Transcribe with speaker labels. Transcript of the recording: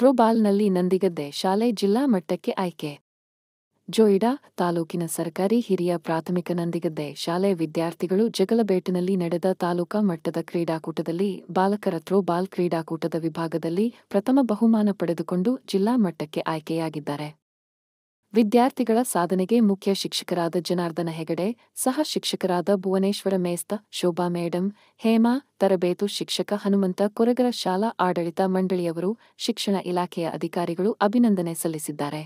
Speaker 1: ಥ್ರೋಬಾಲ್ನಲ್ಲಿ ನಂದಿಗದ್ದೆ ಶಾಲೆ ಜಿಲ್ಲಾ ಮಟ್ಟಕ್ಕೆ ಆಯ್ಕೆ ಜೋಯಿಡಾ ತಾಲೂಕಿನ ಸರ್ಕಾರಿ ಹಿರಿಯ ಪ್ರಾಥಮಿಕ ನಂದಿಗದ್ದೆ ಶಾಲೆ ವಿದ್ಯಾರ್ಥಿಗಳು ಜಗಲಬೇಟಿನಲ್ಲಿ ನಡೆದ ತಾಲೂಕಾ ಮಟ್ಟದ ಕ್ರೀಡಾಕೂಟದಲ್ಲಿ ಬಾಲಕರ ಥ್ರೋಬಾಲ್ ಕ್ರೀಡಾಕೂಟದ ವಿಭಾಗದಲ್ಲಿ ಪ್ರಥಮ ಬಹುಮಾನ ಪಡೆದುಕೊಂಡು ಜಿಲ್ಲಾ ಮಟ್ಟಕ್ಕೆ ಆಯ್ಕೆಯಾಗಿದ್ದಾರೆ ವಿದ್ಯಾರ್ಥಿಗಳ ಸಾಧನೆಗೆ ಮುಖ್ಯ ಶಿಕ್ಷಕರಾದ ಜನಾರ್ದನ ಹೆಗಡೆ ಸಹ ಶಿಕ್ಷಕರಾದ ಭುವನೇಶ್ವರ ಮೇಸ್ತ ಶೋಭಾ ಮೇಡಂ ಹೇಮಾ ತರಬೇತು ಶಿಕ್ಷಕ ಹನುಮಂತ ಕೊರಗರ ಶಾಲಾ ಆಡಳಿತ ಮಂಡಳಿಯವರು ಶಿಕ್ಷಣ ಇಲಾಖೆಯ ಅಧಿಕಾರಿಗಳು ಅಭಿನಂದನೆ ಸಲ್ಲಿಸಿದ್ದಾರೆ